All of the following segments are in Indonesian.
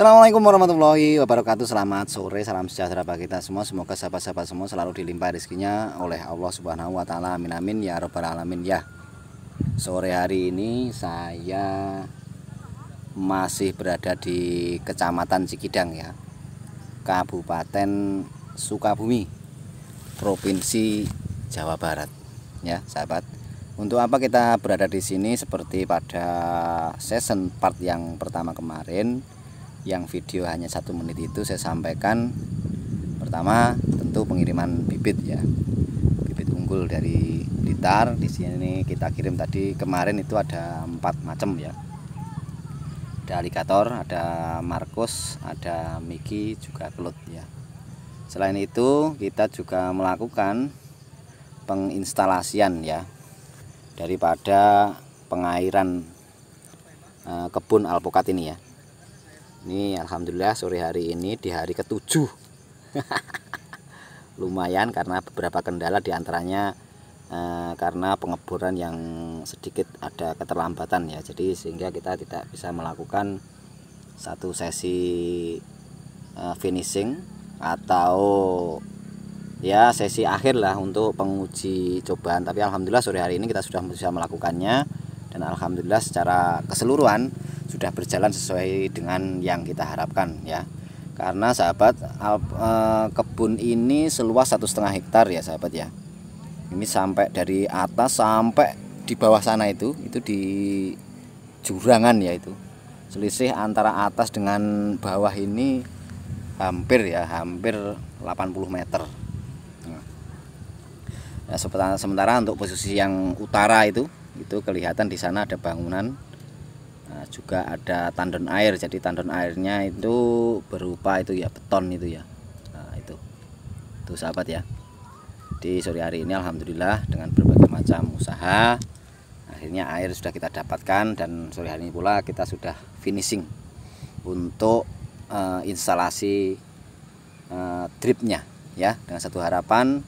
Assalamualaikum warahmatullahi wabarakatuh Selamat sore, salam sejahtera bagi kita semua Semoga sahabat-sahabat semua selalu dilimpah rezekinya oleh Allah subhanahu wa ta'ala Amin amin ya robbal alamin ya Sore hari ini saya masih berada di kecamatan Cikidang ya Kabupaten Sukabumi Provinsi Jawa Barat ya sahabat untuk apa kita berada di sini seperti pada season part yang pertama kemarin yang video hanya satu menit itu saya sampaikan pertama tentu pengiriman bibit ya bibit unggul dari Blitar di sini kita kirim tadi kemarin itu ada empat macam ya ada alligator ada Markus ada Miki juga kelut ya selain itu kita juga melakukan penginstalasian ya daripada pengairan eh, kebun alpukat ini ya ini alhamdulillah sore hari ini di hari ketujuh. Lumayan karena beberapa kendala diantaranya eh, karena pengeboran yang sedikit ada keterlambatan ya. Jadi sehingga kita tidak bisa melakukan satu sesi eh, finishing atau ya sesi akhir lah untuk penguji cobaan tapi alhamdulillah sore hari ini kita sudah bisa melakukannya dan alhamdulillah secara keseluruhan sudah berjalan sesuai dengan yang kita harapkan ya karena sahabat eh, kebun ini seluas satu setengah hektar ya sahabat ya ini sampai dari atas sampai di bawah sana itu itu di jurangan ya itu selisih antara atas dengan bawah ini hampir ya hampir 80 meter nah, sementara, untuk posisi yang utara itu itu kelihatan di sana ada bangunan nah, juga ada tandon air jadi tandon airnya itu berupa itu ya beton itu ya nah, itu itu sahabat ya di sore hari ini Alhamdulillah dengan berbagai macam usaha akhirnya air sudah kita dapatkan dan sore hari ini pula kita sudah finishing untuk uh, instalasi uh, dripnya ya dengan satu harapan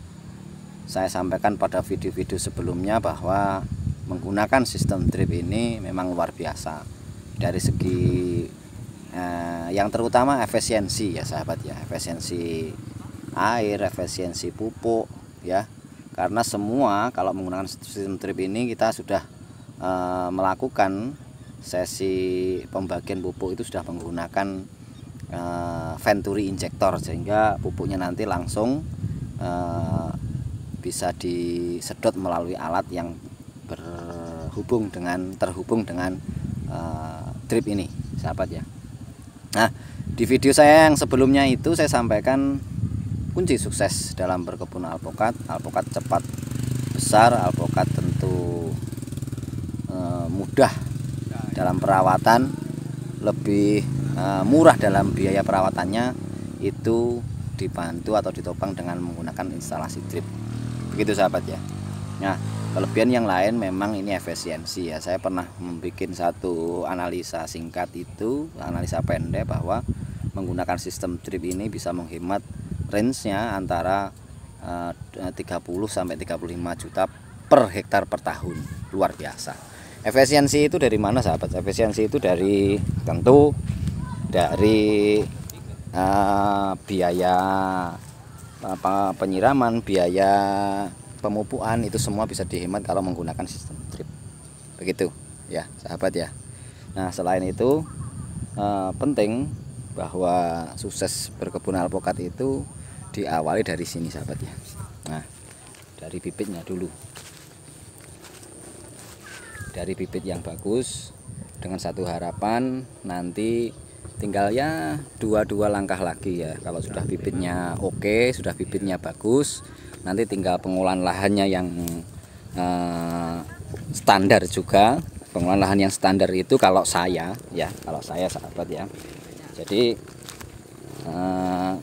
saya sampaikan pada video-video sebelumnya bahwa menggunakan sistem drip ini memang luar biasa dari segi eh, yang terutama efisiensi ya sahabat ya efisiensi air efisiensi pupuk ya karena semua kalau menggunakan sistem drip ini kita sudah eh, melakukan sesi pembagian pupuk itu sudah menggunakan eh, venturi injektor sehingga pupuknya nanti langsung eh, bisa disedot melalui alat yang berhubung dengan terhubung dengan uh, eh, drip ini sahabat ya nah di video saya yang sebelumnya itu saya sampaikan kunci sukses dalam berkebun alpukat alpukat cepat besar alpukat tentu uh, mudah dalam perawatan lebih uh, murah dalam biaya perawatannya itu dibantu atau ditopang dengan menggunakan instalasi drip begitu sahabat ya Nah, kelebihan yang lain memang ini efisiensi ya. Saya pernah membuat satu analisa singkat itu, analisa pendek bahwa menggunakan sistem trip ini bisa menghemat range-nya antara eh, uh, 30 sampai 35 juta per hektar per tahun. Luar biasa. Efisiensi itu dari mana sahabat? Efisiensi itu dari tentu dari uh, biaya apa penyiraman, biaya pemupuan itu semua bisa dihemat kalau menggunakan sistem drip begitu ya sahabat ya nah selain itu eh, penting bahwa sukses berkebun alpukat itu diawali dari sini sahabat ya nah dari bibitnya dulu dari bibit yang bagus dengan satu harapan nanti tinggal ya dua-dua langkah lagi ya kalau sudah bibitnya oke okay, sudah bibitnya bagus nanti tinggal pengolahan lahannya yang uh, standar juga pengolahan lahan yang standar itu kalau saya ya kalau saya sahabat ya jadi uh,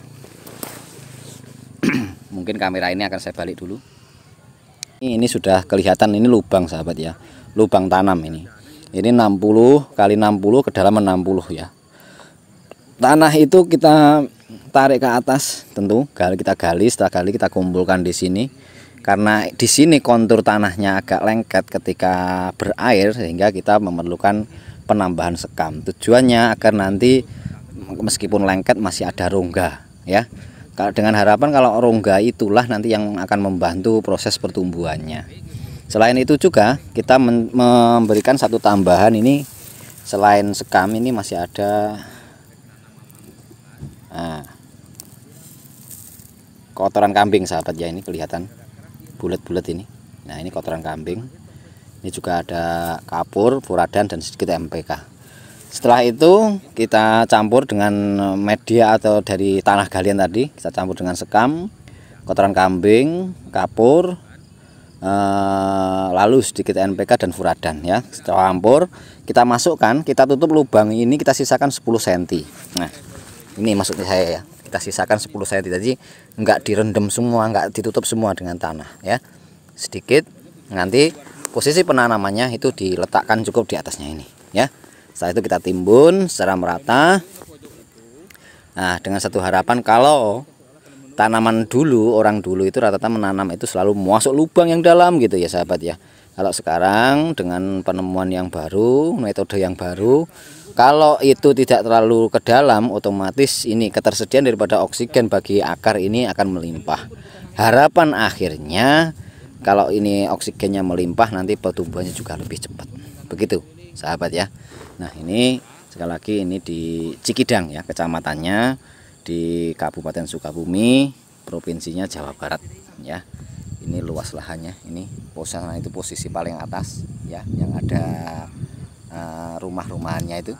mungkin kamera ini akan saya balik dulu ini sudah kelihatan ini lubang sahabat ya lubang tanam ini ini 60 kali 60 kedalaman 60 ya tanah itu kita tarik ke atas tentu gali kita gali setelah gali kita kumpulkan di sini karena di sini kontur tanahnya agak lengket ketika berair sehingga kita memerlukan penambahan sekam tujuannya agar nanti meskipun lengket masih ada rongga ya dengan harapan kalau rongga itulah nanti yang akan membantu proses pertumbuhannya selain itu juga kita memberikan satu tambahan ini selain sekam ini masih ada Nah, kotoran kambing sahabat ya ini kelihatan bulat-bulat ini nah ini kotoran kambing ini juga ada kapur furadan dan sedikit MPK setelah itu kita campur dengan media atau dari tanah galian tadi kita campur dengan sekam kotoran kambing kapur eh, lalu sedikit NPK dan furadan ya setelah campur kita masukkan kita tutup lubang ini kita sisakan 10 cm nah ini maksudnya saya ya kita sisakan 10 cm tadi, nggak direndam semua enggak ditutup semua dengan tanah ya sedikit nanti posisi penanamannya itu diletakkan cukup di atasnya ini ya setelah itu kita timbun secara merata nah dengan satu harapan kalau tanaman dulu orang dulu itu rata-rata menanam itu selalu masuk lubang yang dalam gitu ya sahabat ya kalau sekarang dengan penemuan yang baru metode yang baru kalau itu tidak terlalu ke dalam otomatis ini ketersediaan daripada oksigen bagi akar ini akan melimpah harapan akhirnya kalau ini oksigennya melimpah nanti pertumbuhannya juga lebih cepat begitu sahabat ya nah ini sekali lagi ini di Cikidang ya kecamatannya di Kabupaten Sukabumi provinsinya Jawa Barat ya ini luas lahannya ini posisinya itu posisi paling atas ya yang ada uh, rumah-rumahannya itu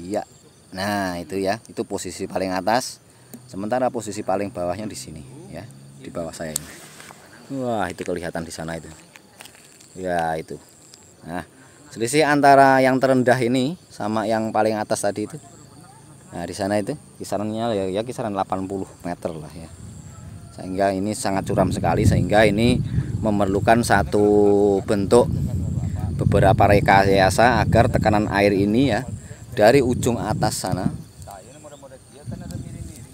iya nah itu ya itu posisi paling atas sementara posisi paling bawahnya di sini ya di bawah saya ini wah itu kelihatan di sana itu ya itu nah selisih antara yang terendah ini sama yang paling atas tadi itu Nah, di sana itu kisarannya ya, ya kisaran 80 meter lah ya. Sehingga ini sangat curam sekali sehingga ini memerlukan satu bentuk beberapa rekayasa agar tekanan air ini ya dari ujung atas sana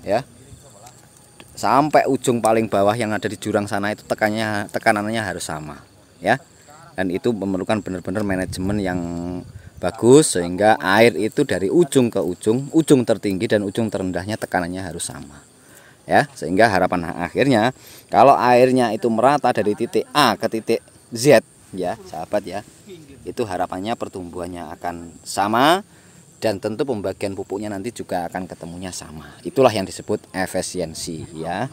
ya sampai ujung paling bawah yang ada di jurang sana itu tekannya tekanannya harus sama ya dan itu memerlukan benar-benar manajemen yang bagus sehingga air itu dari ujung ke ujung, ujung tertinggi dan ujung terendahnya tekanannya harus sama. Ya, sehingga harapan akhirnya kalau airnya itu merata dari titik A ke titik Z ya, sahabat ya. Itu harapannya pertumbuhannya akan sama dan tentu pembagian pupuknya nanti juga akan ketemunya sama. Itulah yang disebut efisiensi ya.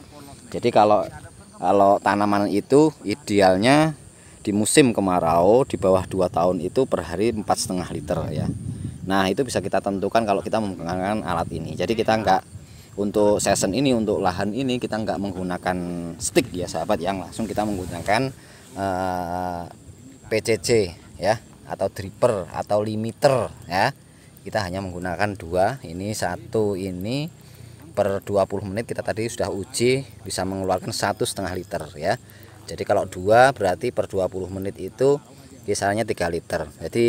Jadi kalau kalau tanaman itu idealnya di musim kemarau di bawah 2 tahun itu per hari empat setengah liter ya nah itu bisa kita tentukan kalau kita menggunakan alat ini jadi kita enggak untuk season ini untuk lahan ini kita enggak menggunakan stick ya sahabat yang langsung kita menggunakan uh, eh, PCC ya atau dripper atau limiter ya kita hanya menggunakan dua ini satu ini per 20 menit kita tadi sudah uji bisa mengeluarkan satu setengah liter ya jadi kalau dua berarti per 20 menit itu kisarannya 3 liter jadi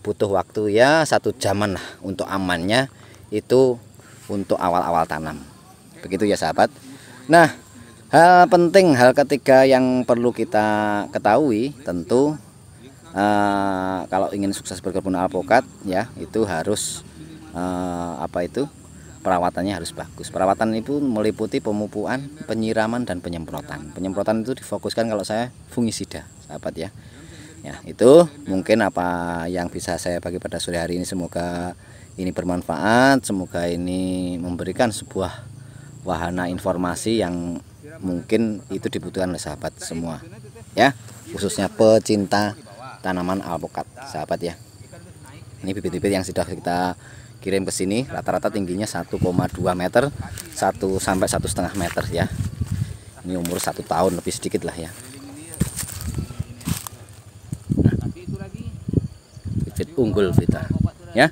butuh waktu ya satu jaman lah untuk amannya itu untuk awal-awal tanam begitu ya sahabat nah hal penting hal ketiga yang perlu kita ketahui tentu uh, kalau ingin sukses berkebun alpukat ya itu harus uh, apa itu perawatannya harus bagus. Perawatan itu meliputi pemupuan, penyiraman dan penyemprotan. Penyemprotan itu difokuskan kalau saya fungisida, sahabat ya. Ya, itu mungkin apa yang bisa saya bagi pada sore hari ini semoga ini bermanfaat, semoga ini memberikan sebuah wahana informasi yang mungkin itu dibutuhkan oleh sahabat semua. Ya, khususnya pecinta tanaman alpukat, sahabat ya. Ini bibit-bibit yang sudah kita kirim ke sini rata-rata tingginya 1,2 meter 1 sampai satu setengah meter ya ini umur satu tahun lebih sedikit lah ya nah, unggul kita ya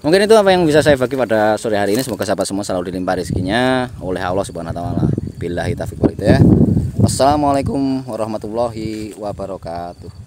mungkin itu apa yang bisa saya bagi pada sore hari ini semoga sahabat semua selalu dilimpah rezekinya oleh Allah subhanahu wa ta'ala bila hitafiq ya Assalamualaikum warahmatullahi wabarakatuh